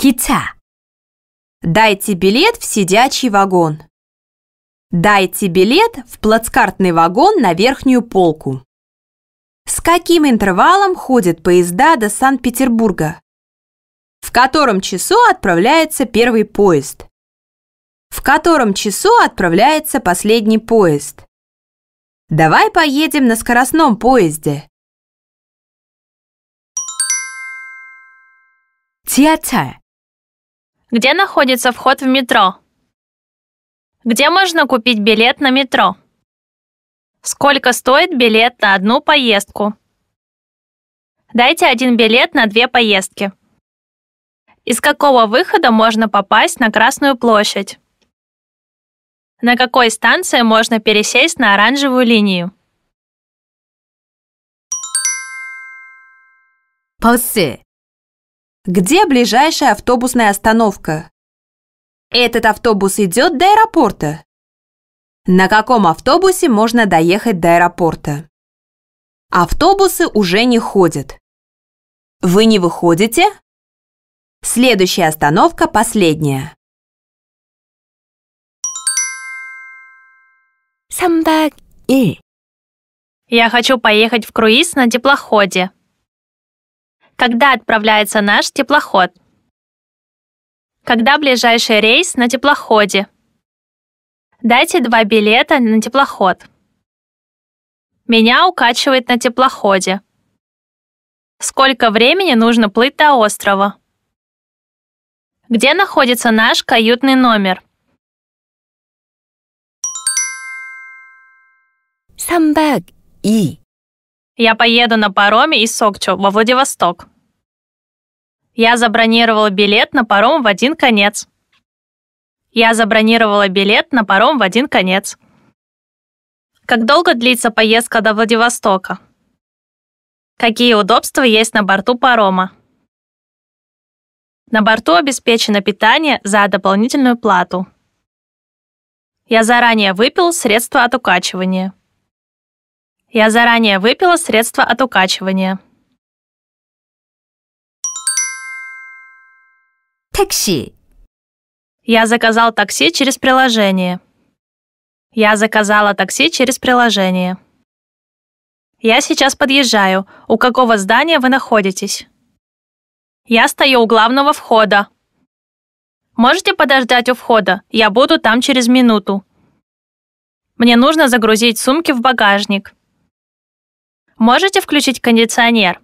기차. Дайте билет в сидячий вагон. Дайте билет в плацкартный вагон на верхнюю полку. С каким интервалом ходят поезда до Санкт-Петербурга? В котором часу отправляется первый поезд? В котором часу отправляется последний поезд? Давай поедем на скоростном поезде. 지하철 где находится вход в метро? Где можно купить билет на метро? Сколько стоит билет на одну поездку? Дайте один билет на две поездки. Из какого выхода можно попасть на Красную площадь? На какой станции можно пересесть на оранжевую линию? 버스 где ближайшая автобусная остановка? Этот автобус идет до аэропорта. На каком автобусе можно доехать до аэропорта? Автобусы уже не ходят. Вы не выходите? Следующая остановка последняя. 3 и. Я хочу поехать в круиз на теплоходе. Когда отправляется наш теплоход? Когда ближайший рейс на теплоходе? Дайте два билета на теплоход. Меня укачивает на теплоходе. Сколько времени нужно плыть до острова? Где находится наш каютный номер? Самбак 박2 я поеду на пароме из Сокчу во Владивосток. Я забронировала билет на паром в один конец. Я забронировала билет на паром в один конец. Как долго длится поездка до Владивостока? Какие удобства есть на борту парома? На борту обеспечено питание за дополнительную плату. Я заранее выпил средства от укачивания. Я заранее выпила средство от укачивания. Такси. Я заказал такси через приложение. Я заказала такси через приложение. Я сейчас подъезжаю. У какого здания вы находитесь? Я стою у главного входа. Можете подождать у входа? Я буду там через минуту. Мне нужно загрузить сумки в багажник. Можете включить кондиционер?